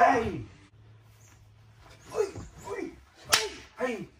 Hey! Oi, oi, oi, hey!